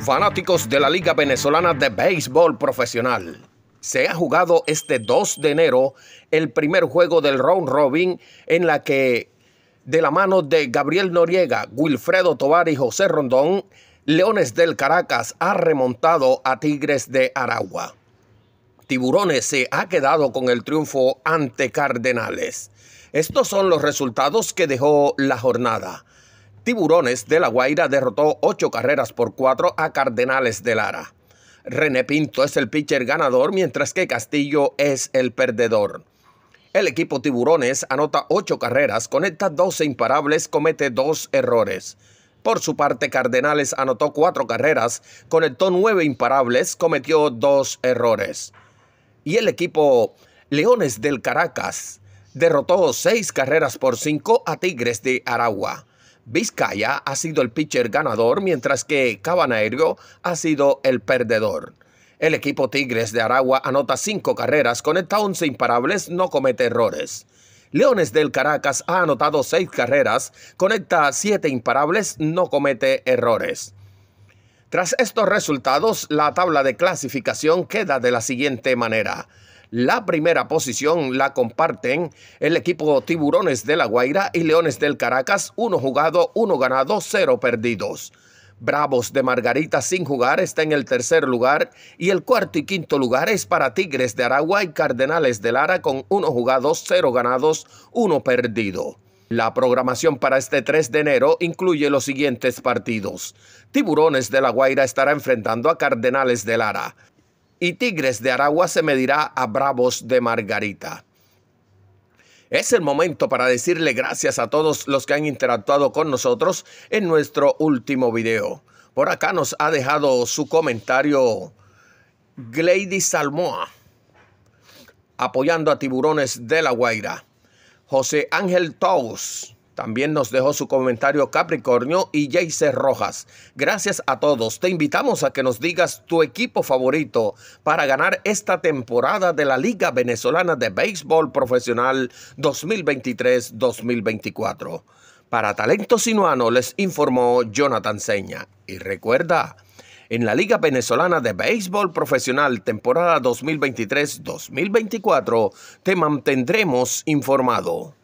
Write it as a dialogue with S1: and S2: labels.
S1: Fanáticos de la Liga Venezolana de Béisbol Profesional, se ha jugado este 2 de enero el primer juego del round robin en la que de la mano de Gabriel Noriega, Wilfredo Tovar y José Rondón, Leones del Caracas ha remontado a Tigres de Aragua. Tiburones se ha quedado con el triunfo ante Cardenales. Estos son los resultados que dejó la jornada. Tiburones de La Guaira derrotó ocho carreras por cuatro a Cardenales de Lara. René Pinto es el pitcher ganador, mientras que Castillo es el perdedor. El equipo Tiburones anota ocho carreras, conecta 12 imparables, comete dos errores. Por su parte, Cardenales anotó cuatro carreras, conectó nueve imparables, cometió dos errores. Y el equipo Leones del Caracas derrotó seis carreras por cinco a Tigres de Aragua. Vizcaya ha sido el pitcher ganador, mientras que Cabanaergo ha sido el perdedor. El equipo Tigres de Aragua anota cinco carreras, conecta 11 imparables, no comete errores. Leones del Caracas ha anotado seis carreras, conecta siete imparables, no comete errores. Tras estos resultados, la tabla de clasificación queda de la siguiente manera. La primera posición la comparten el equipo Tiburones de La Guaira y Leones del Caracas, uno jugado, uno ganado, cero perdidos. Bravos de Margarita sin jugar está en el tercer lugar y el cuarto y quinto lugar es para Tigres de Aragua y Cardenales de Lara con uno jugado, cero ganados, uno perdido. La programación para este 3 de enero incluye los siguientes partidos. Tiburones de La Guaira estará enfrentando a Cardenales de Lara y Tigres de Aragua se medirá a Bravos de Margarita. Es el momento para decirle gracias a todos los que han interactuado con nosotros en nuestro último video. Por acá nos ha dejado su comentario Gladys Salmoa, apoyando a Tiburones de la Guaira. José Ángel Taus también nos dejó su comentario Capricornio y Jace Rojas. Gracias a todos. Te invitamos a que nos digas tu equipo favorito para ganar esta temporada de la Liga Venezolana de Béisbol Profesional 2023-2024. Para Talento Sinuano les informó Jonathan Seña. Y recuerda, en la Liga Venezolana de Béisbol Profesional temporada 2023-2024 te mantendremos informado.